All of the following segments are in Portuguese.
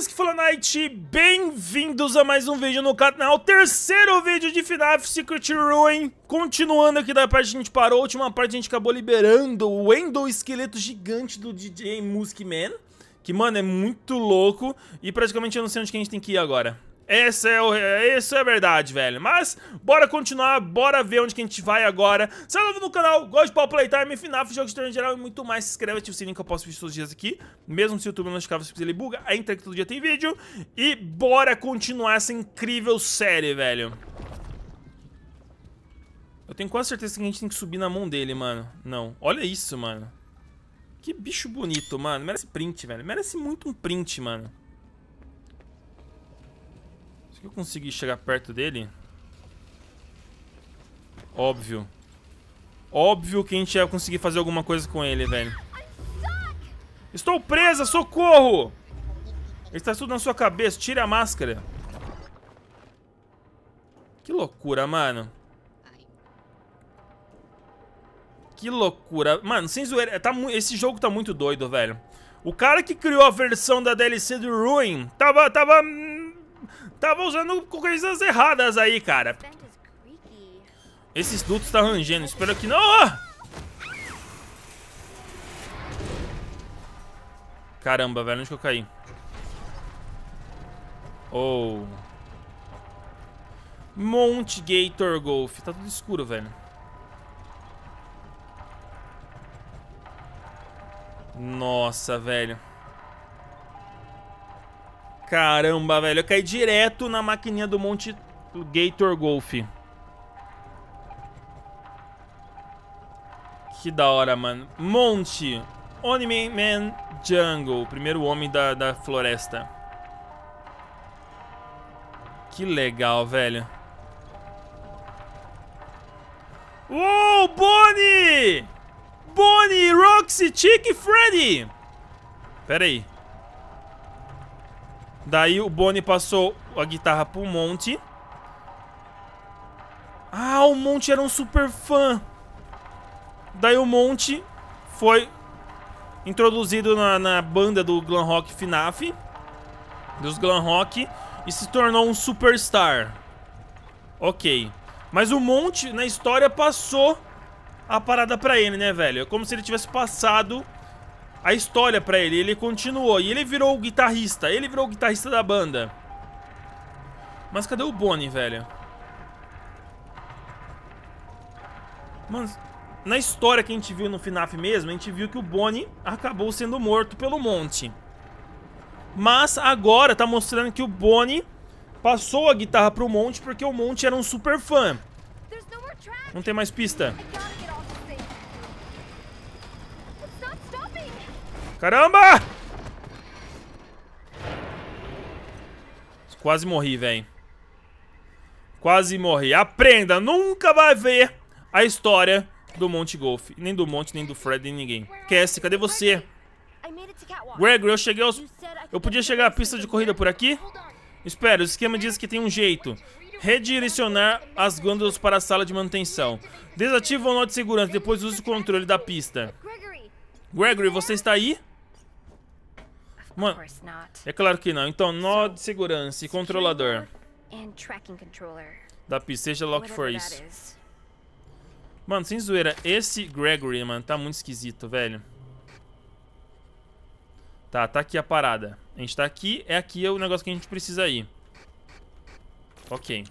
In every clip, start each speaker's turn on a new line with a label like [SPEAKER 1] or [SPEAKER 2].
[SPEAKER 1] Belezas que falam Night, Bem-vindos a mais um vídeo no canal, terceiro vídeo de FNAF Secret Ruin Continuando aqui da parte que a gente parou, a última parte a gente acabou liberando o Endo Esqueleto Gigante do DJ Man, Que, mano, é muito louco e praticamente eu não sei onde que a gente tem que ir agora essa é, o, é a verdade, velho. Mas, bora continuar, bora ver onde que a gente vai agora. Se é novo no canal, gosta de pau playtime, tá? FNAF, jogos de terror em geral e muito mais, se inscreve, ativa o sininho que eu posso vídeos todos os dias aqui. Mesmo se o YouTube não notificar você, ele buga, entra que todo dia tem vídeo. E bora continuar essa incrível série, velho. Eu tenho quase certeza que a gente tem que subir na mão dele, mano. Não, olha isso, mano. Que bicho bonito, mano. Merece print, velho. Merece muito um print, mano. Será que eu consegui chegar perto dele? Óbvio. Óbvio que a gente ia conseguir fazer alguma coisa com ele, velho. Estou presa, socorro! Está tudo na sua cabeça, tire a máscara. Que loucura, mano. Que loucura. Mano, sem zoeira, tá esse jogo tá muito doido, velho. O cara que criou a versão da DLC do Ruin tava, tava Tava usando coisas erradas aí, cara. Esses dutos tá rangendo. Espero que não... Caramba, velho. Onde que eu caí? Oh... Monte Gator Golf. Tá tudo escuro, velho. Nossa, velho. Caramba, velho. Eu caí direto na maquininha do Monte Gator Golf. Que da hora, mano. Monte. Onime Man Jungle. Primeiro homem da, da floresta. Que legal, velho. Uou, Bonnie! Bonnie, Roxy, Chick e Freddy! Pera aí. Daí o Bonnie passou a guitarra pro Monte. Ah, o Monte era um super fã. Daí o Monte foi introduzido na, na banda do glam rock FNAF. Dos glam rock. E se tornou um superstar. Ok. Mas o Monte, na história, passou a parada pra ele, né, velho? É como se ele tivesse passado a história pra ele. Ele continuou. E ele virou o guitarrista. Ele virou o guitarrista da banda. Mas cadê o Bonnie, velho? Mano, na história que a gente viu no FNAF mesmo, a gente viu que o Bonnie acabou sendo morto pelo Monte. Mas agora tá mostrando que o Bonnie passou a guitarra pro Monte porque o Monte era um super fã. Não tem mais pista. Caramba! Quase morri, velho. Quase morri. Aprenda, nunca vai ver a história do Monte Golf. Nem do Monte, nem do Fred, nem ninguém. Cassie, cadê você? Gregory, eu cheguei aos... Eu podia chegar à pista de corrida por aqui? Espera, o esquema diz que tem um jeito. Redirecionar as gôndolas para a sala de manutenção. Desativa o nó de segurança, depois use o controle da pista. Gregory, você está aí? Mano, é claro que não. Então, nó de segurança e controlador. Da P, seja lá o que for isso. Mano, sem zoeira, esse Gregory, mano, tá muito esquisito, velho. Tá, tá aqui a parada. A gente tá aqui, é aqui é o negócio que a gente precisa ir. Ok.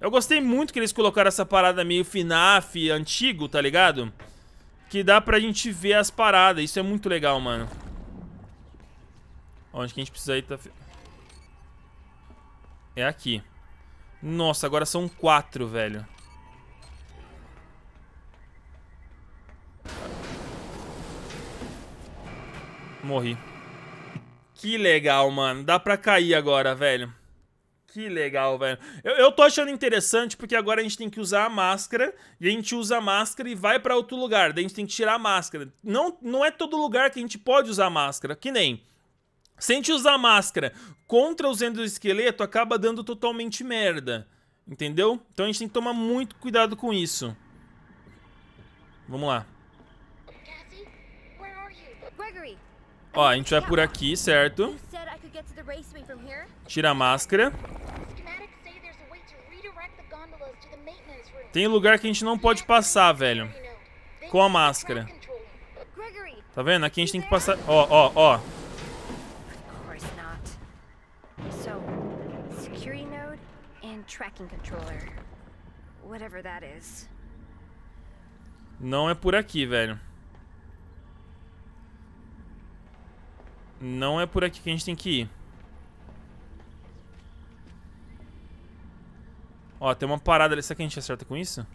[SPEAKER 1] Eu gostei muito que eles colocaram essa parada meio FNAF antigo, tá ligado? Que dá pra gente ver as paradas, isso é muito legal, mano. Onde que a gente precisa ir? Tá... É aqui. Nossa, agora são quatro, velho. Morri. Que legal, mano. Dá pra cair agora, velho. Que legal, velho. Eu, eu, tô achando interessante porque agora a gente tem que usar a máscara. E a gente usa a máscara e vai pra outro lugar. Daí a gente tem que tirar a máscara. Não, não é todo lugar que a gente pode usar a máscara. Que nem... Sem te usar máscara contra os endoesqueleto, acaba dando totalmente merda. Entendeu? Então a gente tem que tomar muito cuidado com isso. Vamos lá. Ó, a gente vai por aqui, certo? Tira a máscara. Tem lugar que a gente não pode passar, velho. Com a máscara. Tá vendo? Aqui a gente tem que passar... Ó, ó, ó. tracking controller. Whatever that is. Não é por aqui, velho. Não é por aqui que a gente tem que ir. Ó, tem uma parada ali. Será que a gente acerta com isso?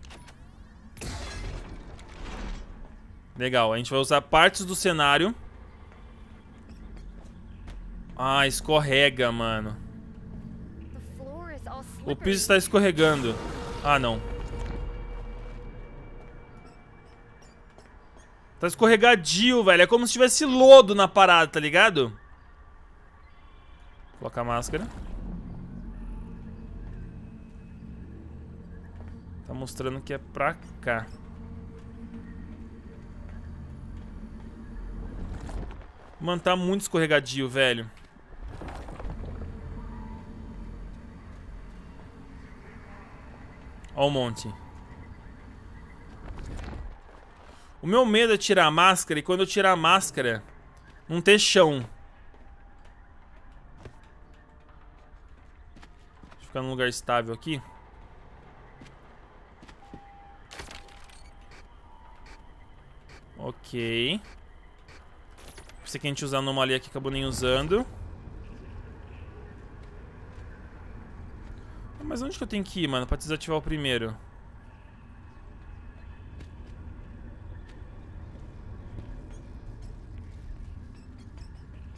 [SPEAKER 1] Legal, a gente vai usar partes do cenário. Ah, escorrega, mano. O piso está escorregando. Ah, não. Tá escorregadio, velho. É como se tivesse lodo na parada, tá ligado? Coloca a máscara. Tá mostrando que é pra cá. Mano, tá muito escorregadio, velho. Olha um monte. O meu medo é tirar a máscara e quando eu tirar a máscara, não ter chão. Deixa eu ficar num lugar estável aqui. Ok. Pensei que a gente usar a anomalia que acabou nem usando. Mas onde que eu tenho que ir, mano, pra desativar o primeiro?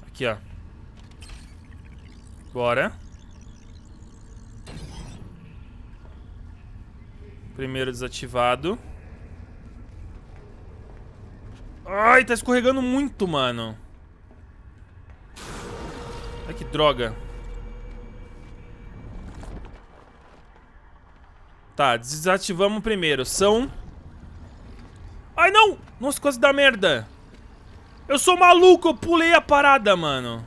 [SPEAKER 1] Aqui, ó. Bora. Primeiro desativado. Ai, tá escorregando muito, mano. Ai, que droga. Tá, desativamos primeiro. São... Ai, não! Nossa, coisa da merda! Eu sou maluco, eu pulei a parada, mano.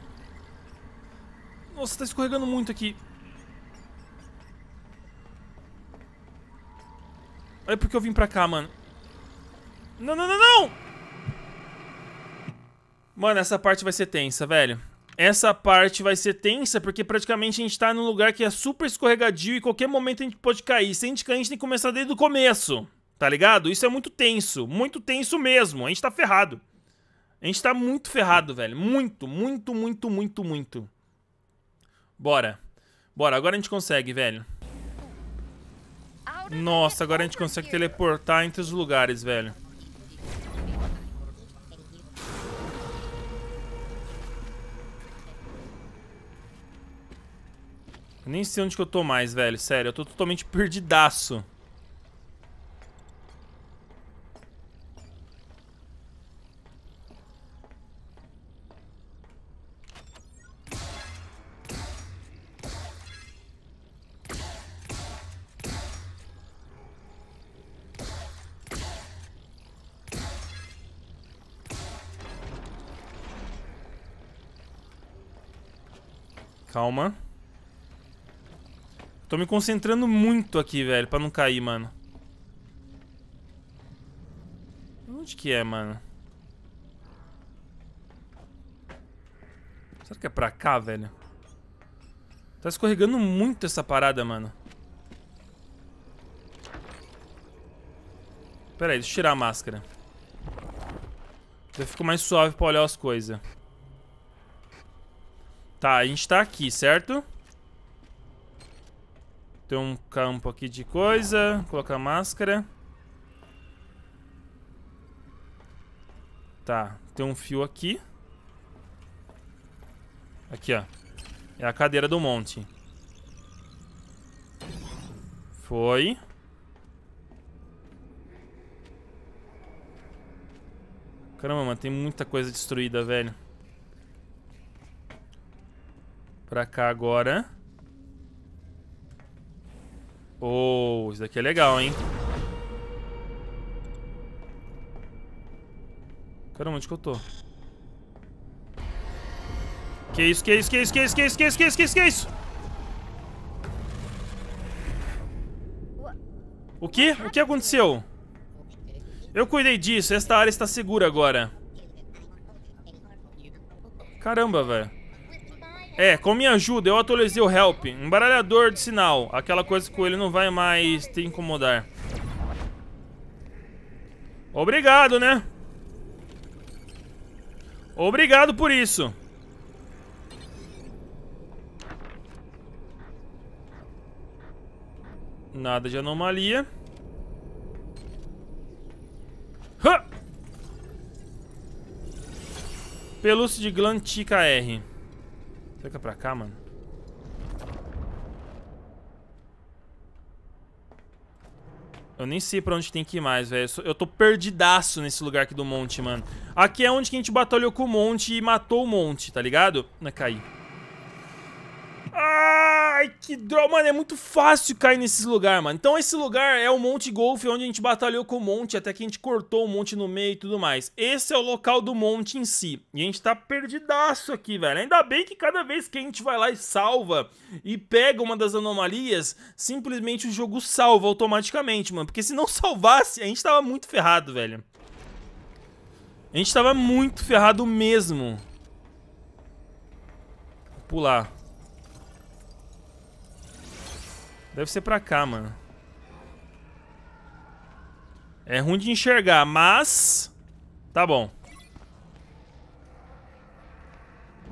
[SPEAKER 1] Nossa, tá escorregando muito aqui. Olha porque eu vim pra cá, mano. Não, não, não, não! Mano, essa parte vai ser tensa, velho essa parte vai ser tensa, porque praticamente a gente tá num lugar que é super escorregadio e qualquer momento a gente pode cair. Se a gente cair, a gente tem que começar desde o começo, tá ligado? Isso é muito tenso, muito tenso mesmo. A gente tá ferrado. A gente tá muito ferrado, velho. Muito, muito, muito, muito, muito. Bora. Bora, agora a gente consegue, velho. Nossa, agora a gente consegue teleportar entre os lugares, velho. Eu nem sei onde que eu tô mais, velho. Sério, eu tô totalmente perdidaço. Calma. Tô me concentrando muito aqui, velho, pra não cair, mano. Onde que é, mano? Será que é pra cá, velho? Tá escorregando muito essa parada, mano. Pera aí, deixa eu tirar a máscara. Eu fico mais suave pra olhar as coisas. Tá, a gente tá aqui, certo? Tem um campo aqui de coisa. Colocar máscara. Tá, tem um fio aqui. Aqui, ó. É a cadeira do monte. Foi. Caramba, mano, tem muita coisa destruída, velho. Pra cá agora. Oh, isso daqui é legal, hein? Caramba, onde que eu tô? Que isso, que isso, que isso, que isso, que isso, que isso, que isso, que isso, que isso? O que? O que aconteceu? Eu cuidei disso, esta área está segura agora. Caramba, velho. É, com minha ajuda, eu atualizei o help. Embaralhador de sinal. Aquela coisa que ele não vai mais te incomodar. Obrigado, né? Obrigado por isso. Nada de anomalia. Pelúcia de Glantica R. Será que é pra cá, mano? Eu nem sei pra onde tem que ir mais, velho. Eu tô perdidaço nesse lugar aqui do monte, mano. Aqui é onde que a gente batalhou com o monte e matou o monte, tá ligado? Não, é cair. Ai, que droga. Mano, é muito fácil cair nesses lugar, mano. Então esse lugar é o Monte Golf, onde a gente batalhou com o monte, até que a gente cortou o monte no meio e tudo mais. Esse é o local do monte em si. E a gente tá perdidaço aqui, velho. Ainda bem que cada vez que a gente vai lá e salva e pega uma das anomalias, simplesmente o jogo salva automaticamente, mano. Porque se não salvasse, a gente tava muito ferrado, velho. A gente tava muito ferrado mesmo. Vou pular. Deve ser pra cá, mano. É ruim de enxergar, mas... Tá bom.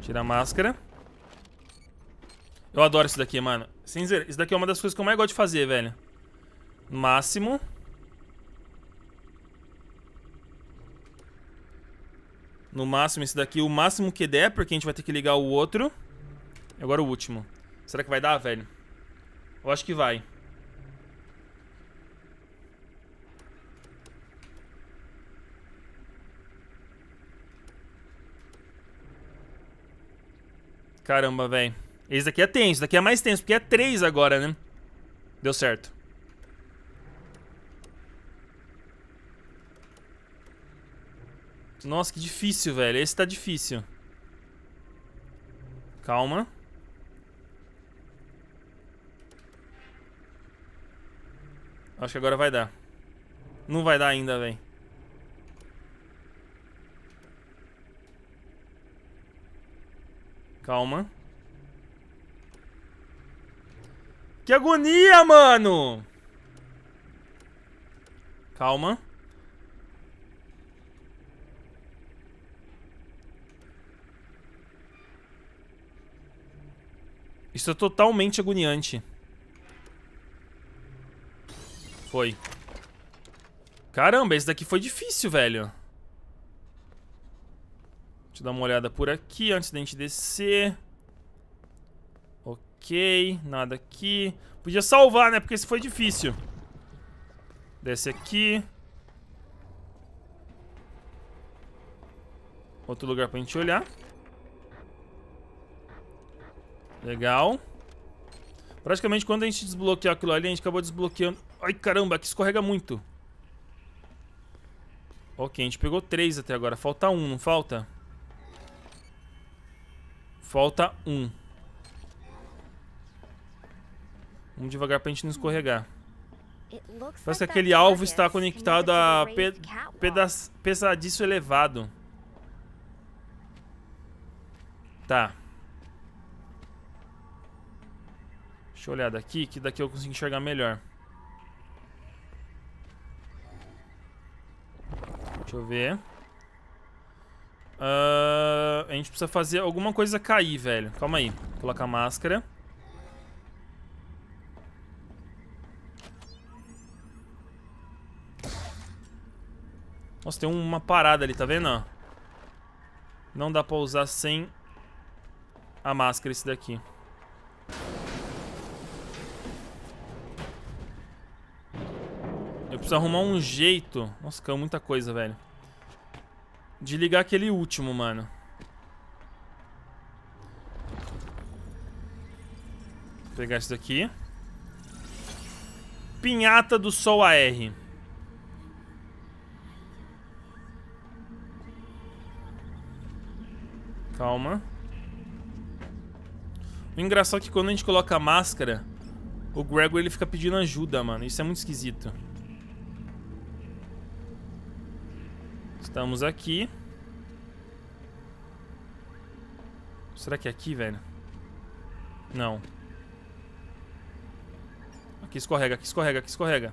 [SPEAKER 1] Tira a máscara. Eu adoro isso daqui, mano. Sem isso daqui é uma das coisas que eu mais gosto de fazer, velho. Máximo. No máximo isso daqui. O máximo que der, porque a gente vai ter que ligar o outro. E agora o último. Será que vai dar, velho? Eu acho que vai. Caramba, velho. Esse daqui é tenso. Esse daqui é mais tenso, porque é 3 agora, né? Deu certo. Nossa, que difícil, velho. Esse tá difícil. Calma. Acho que agora vai dar. Não vai dar ainda, velho. Calma. Que agonia, mano! Calma. Isso é totalmente agoniante. Foi. Caramba, esse daqui foi difícil, velho. Deixa eu dar uma olhada por aqui antes da gente descer. Ok, nada aqui. Podia salvar, né? Porque esse foi difícil. Desce aqui. Outro lugar pra gente olhar. Legal. Praticamente quando a gente desbloqueou aquilo ali, a gente acabou desbloqueando Ai, caramba, aqui escorrega muito. Ok, a gente pegou três até agora. Falta um, não falta? Falta um. Vamos devagar pra gente não escorregar. Parece que aquele alvo está conectado a pe pesadiço elevado. Tá. Deixa eu olhar daqui, que daqui eu consigo enxergar melhor. Deixa eu ver. Uh, a gente precisa fazer alguma coisa cair, velho. Calma aí. Coloca a máscara. Nossa, tem uma parada ali, tá vendo? Não dá pra usar sem a máscara esse daqui. Eu preciso arrumar um jeito. Nossa, caiu muita coisa, velho. De ligar aquele último, mano. Vou pegar isso daqui. Pinhata do Sol AR. Calma. O engraçado é que quando a gente coloca a máscara, o Gregor ele fica pedindo ajuda, mano. Isso é muito esquisito. Estamos aqui. Será que é aqui, velho? Não. Aqui escorrega, aqui escorrega, aqui escorrega.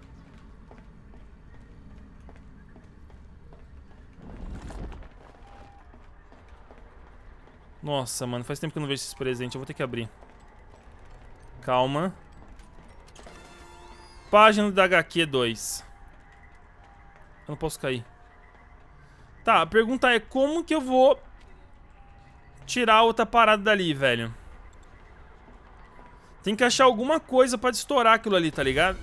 [SPEAKER 1] Nossa, mano, faz tempo que eu não vejo esses presentes. Eu vou ter que abrir. Calma. Página da HQ 2. Eu não posso cair. Tá, a pergunta é como que eu vou tirar a outra parada dali, velho? Tem que achar alguma coisa pra estourar aquilo ali, tá ligado?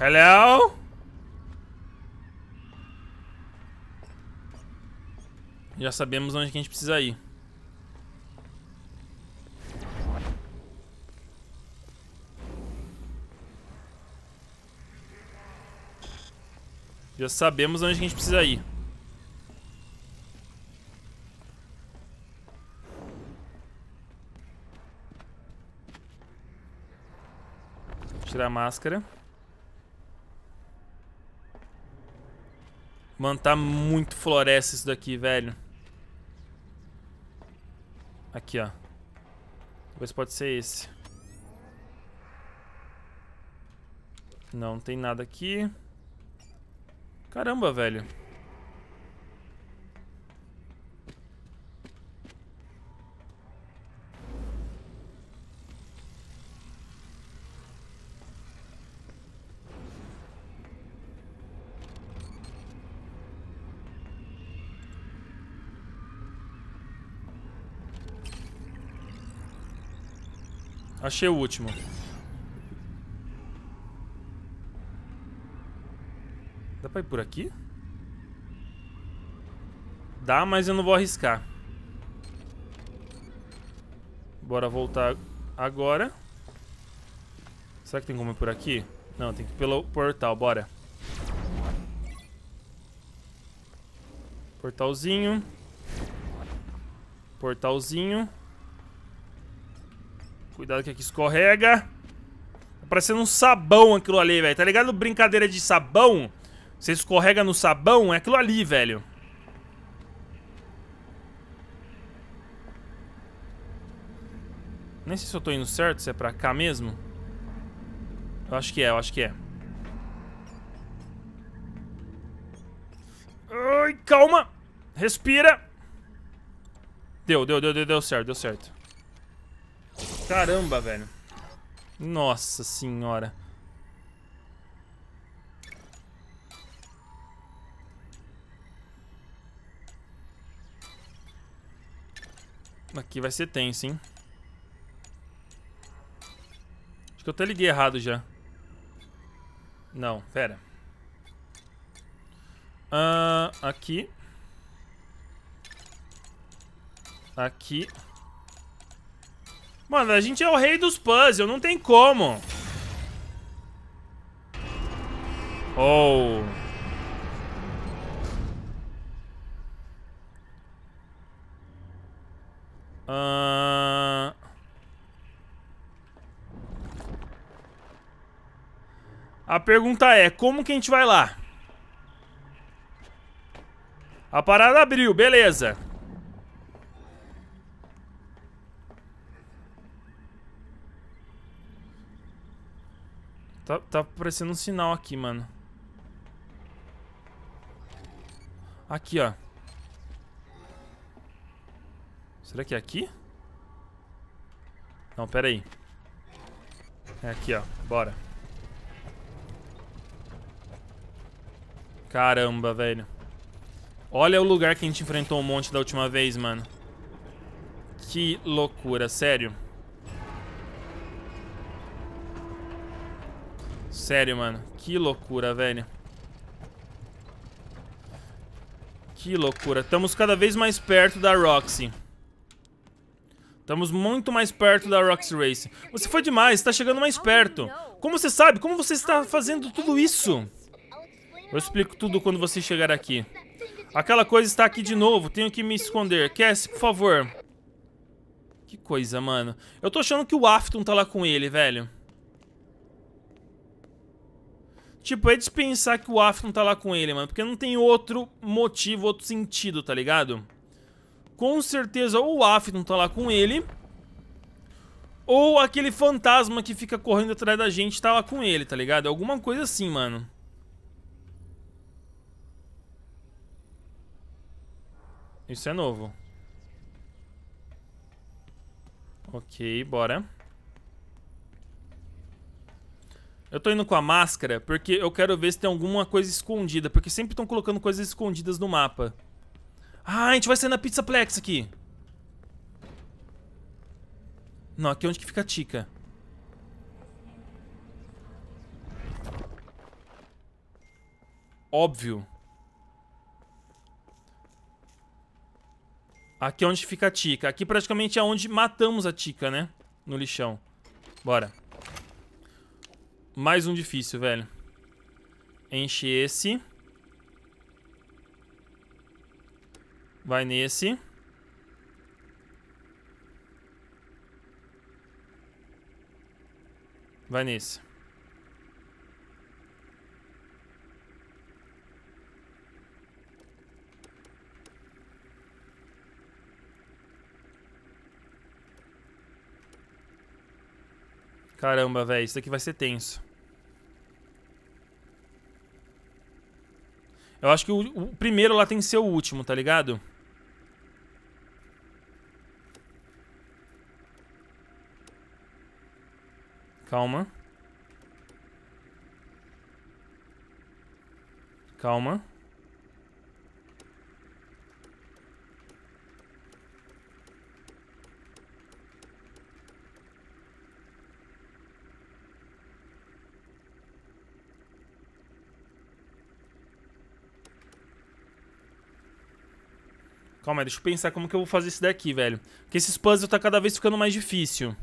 [SPEAKER 1] Hello? Já sabemos onde que a gente precisa ir. Já sabemos onde a gente precisa ir. Tirar a máscara. Mano, tá muito floresta isso daqui, velho. Aqui, ó. Talvez pode ser esse. Não, não tem nada aqui. Caramba, velho. Achei o último. Dá pra ir por aqui? Dá, mas eu não vou arriscar. Bora voltar agora. Será que tem como ir por aqui? Não, tem que ir pelo portal, bora. Portalzinho. Portalzinho. Cuidado que aqui escorrega. Tá parecendo um sabão aquilo ali, velho. Tá ligado brincadeira de sabão? Você escorrega no sabão, é aquilo ali, velho. Nem sei se eu tô indo certo, se é pra cá mesmo. Eu acho que é, eu acho que é. Ai, calma. Respira. Deu, deu, deu, deu, deu certo, deu certo. Caramba, velho. Nossa senhora. Aqui vai ser tenso, hein? Acho que eu até liguei errado já. Não, pera. Uh, aqui. Aqui. Mano, a gente é o rei dos puzzles, não tem como. Oh... pergunta é, como que a gente vai lá? A parada abriu, beleza. Tá, tá aparecendo um sinal aqui, mano. Aqui, ó. Será que é aqui? Não, pera aí. É aqui, ó. Bora. Caramba, velho. Olha o lugar que a gente enfrentou um monte da última vez, mano. Que loucura, sério. Sério, mano. Que loucura, velho. Que loucura. Estamos cada vez mais perto da Roxy. Estamos muito mais perto da Roxy Race. Você foi demais, está chegando mais perto. Como você sabe? Como você está fazendo tudo isso? Eu explico tudo quando você chegar aqui. Aquela coisa está aqui de novo. Tenho que me esconder. Cass, por favor. Que coisa, mano. Eu tô achando que o Afton tá lá com ele, velho. Tipo, é de pensar que o Afton tá lá com ele, mano. Porque não tem outro motivo, outro sentido, tá ligado? Com certeza ou o Afton tá lá com ele... Ou aquele fantasma que fica correndo atrás da gente tá lá com ele, tá ligado? Alguma coisa assim, mano. Isso é novo. Ok, bora. Eu tô indo com a máscara porque eu quero ver se tem alguma coisa escondida. Porque sempre estão colocando coisas escondidas no mapa. Ah, a gente vai sair na Pizza Plex aqui. Não, aqui é onde que fica a Tica. Óbvio. Aqui é onde fica a Tica. Aqui praticamente é onde matamos a Tica, né? No lixão. Bora. Mais um difícil, velho. Enche esse. Vai nesse. Vai nesse. Caramba, velho, isso daqui vai ser tenso. Eu acho que o, o, primeiro lá tem que ser o último, tá ligado? Calma. Calma. deixa eu pensar como que eu vou fazer isso daqui, velho. Porque esses puzzles tá cada vez ficando mais difícil.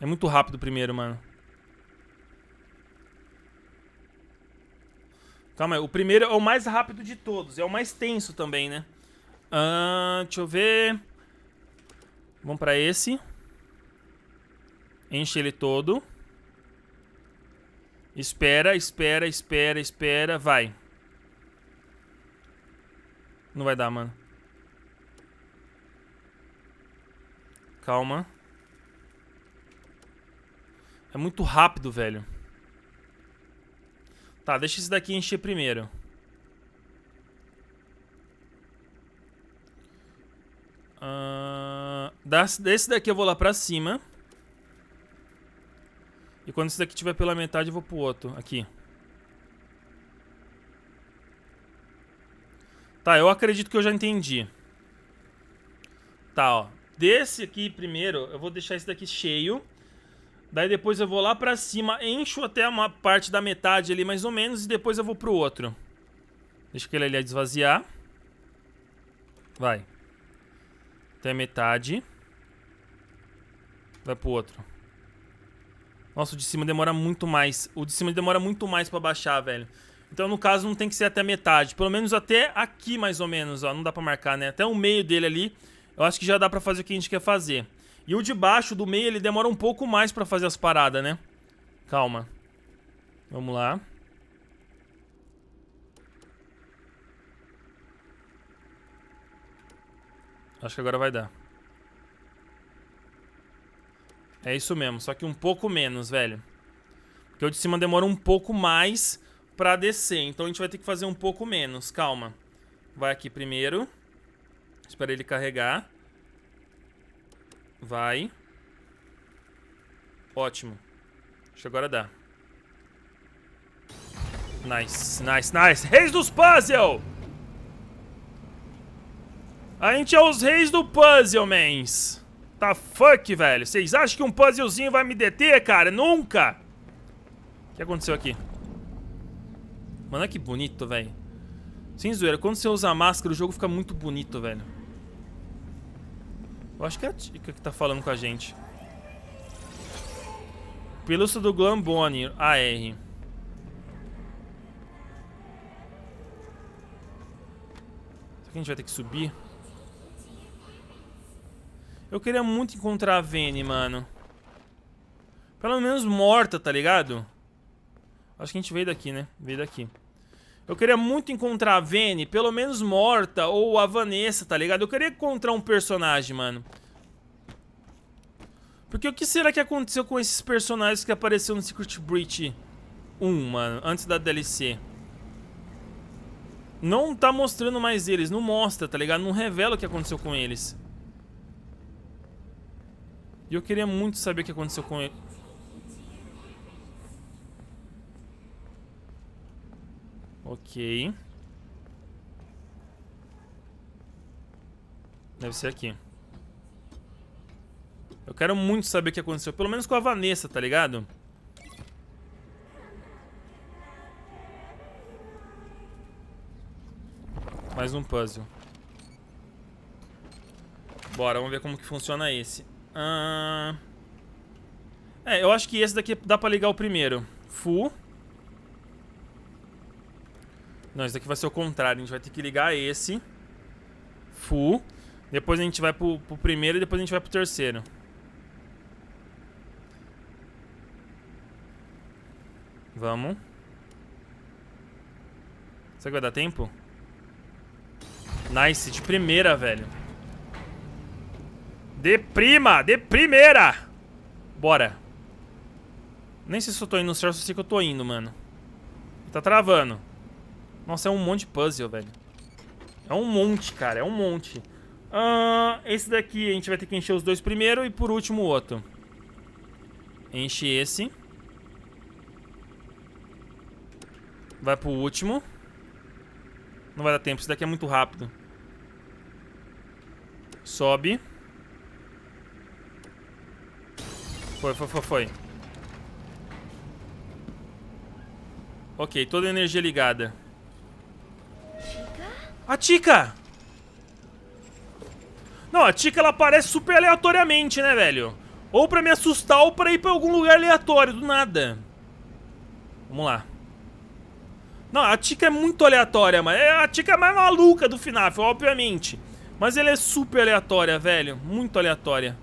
[SPEAKER 1] É muito rápido o primeiro, mano. Calma aí, o primeiro é o mais rápido de todos. É o mais tenso também, né? Uh, deixa eu ver. Vamos pra esse. Enche ele todo. Espera, espera, espera, espera. Vai. Não vai dar, mano. Calma. É muito rápido, velho. Tá, deixa esse daqui encher primeiro. Uh, ah, desse daqui eu vou lá pra cima. E quando esse daqui tiver pela metade, eu vou pro outro. Aqui. Tá, eu acredito que eu já entendi. Tá, ó. Desse aqui primeiro, eu vou deixar esse daqui cheio. Daí depois eu vou lá pra cima, encho até uma parte da metade ali, mais ou menos, e depois eu vou pro outro. Deixa aquele ali esvaziar. Vai. Até metade. Vai pro outro. Nossa, o de cima demora muito mais. O de cima demora muito mais pra baixar, velho. Então, no caso, não tem que ser até metade. Pelo menos até aqui, mais ou menos, ó. Não dá pra marcar, né? Até o meio dele ali, eu acho que já dá pra fazer o que a gente quer fazer. E o de baixo, do meio, ele demora um pouco mais pra fazer as paradas, né? Calma. Vamos lá. Acho que agora vai dar. É isso mesmo, só que um pouco menos, velho. Porque o de cima demora um pouco mais pra descer, então a gente vai ter que fazer um pouco menos, calma. Vai aqui primeiro. Espera ele carregar. Vai. Ótimo. Acho que agora dá. Nice, nice, nice. Reis dos puzzle! A gente é os reis do puzzle, mans the fuck, velho? Vocês acham que um puzzlezinho vai me deter, cara? Nunca! O que aconteceu aqui? Mano, que bonito, velho. Sem zoeira, quando você usa máscara, o jogo fica muito bonito, velho. Eu acho que é a Tica que tá falando com a gente. Pelúcia do Glambone, AR. Será que a gente vai ter que subir? Eu queria muito encontrar a Vene, mano. Pelo menos morta, tá ligado? Acho que a gente veio daqui, né? Veio daqui. Eu queria muito encontrar a Vene, pelo menos morta, ou a Vanessa, tá ligado? Eu queria encontrar um personagem, mano. Porque o que será que aconteceu com esses personagens que apareceram no Secret Breach 1, mano, antes da DLC? Não tá mostrando mais eles, não mostra, tá ligado? Não revela o que aconteceu com eles. E eu queria muito saber o que aconteceu com ele. Ok. Deve ser aqui. Eu quero muito saber o que aconteceu. Pelo menos com a Vanessa, tá ligado? Mais um puzzle. Bora, vamos ver como que funciona esse. Ah, é, eu acho que esse daqui dá pra ligar o primeiro. Full. Não, esse daqui vai ser o contrário. A gente vai ter que ligar esse. Full. Depois a gente vai pro, pro primeiro e depois a gente vai pro terceiro. Vamos. Será que vai dar tempo? Nice, de primeira, velho. De prima, de primeira. Bora. Nem sei se eu tô indo certo, só sei que eu tô indo, mano. Tá travando. Nossa, é um monte de puzzle, velho. É um monte, cara, é um monte. Ah, esse daqui a gente vai ter que encher os dois primeiro e por último o outro. Enche esse. Vai pro último. Não vai dar tempo, esse daqui é muito rápido. Sobe. Foi, foi, foi, foi. Ok, toda a energia ligada. A Tika! Não, a Tika ela aparece super aleatoriamente, né, velho? Ou pra me assustar ou pra ir pra algum lugar aleatório, do nada. Vamos lá. Não, a Tika é muito aleatória, mas é a Tika é mais maluca do FNAF, obviamente. Mas ela é super aleatória, velho. Muito aleatória.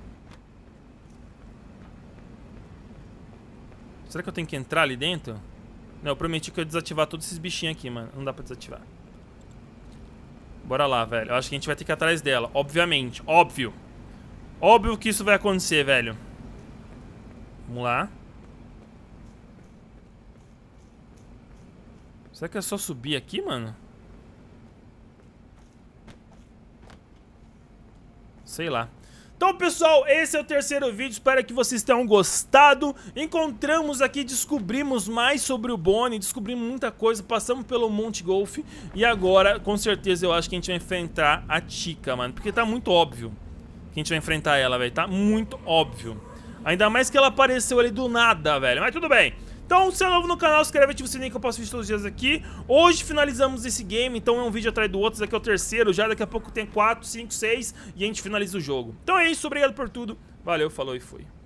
[SPEAKER 1] Será que eu tenho que entrar ali dentro? Não, eu prometi que eu ia desativar todos esses bichinhos aqui, mano. Não dá pra desativar. Bora lá, velho. Eu acho que a gente vai ter que ir atrás dela. Obviamente. Óbvio. Óbvio que isso vai acontecer, velho. Vamos lá. Será que é só subir aqui, mano? Sei lá. Então, pessoal, esse é o terceiro vídeo, espero que vocês tenham gostado. Encontramos aqui, descobrimos mais sobre o Bonnie, descobrimos muita coisa, passamos pelo Monte Golf. E agora, com certeza, eu acho que a gente vai enfrentar a Chica, mano, porque tá muito óbvio que a gente vai enfrentar ela, velho, tá muito óbvio. Ainda mais que ela apareceu ali do nada, velho, mas tudo bem. Então, se é novo no canal, se inscreve, ativa o sininho que eu posso vídeos todos os dias aqui. Hoje finalizamos esse game, então é um vídeo atrás do outro, esse aqui é o terceiro, já daqui a pouco tem 4, 5, 6 e a gente finaliza o jogo. Então é isso, obrigado por tudo, valeu, falou e fui.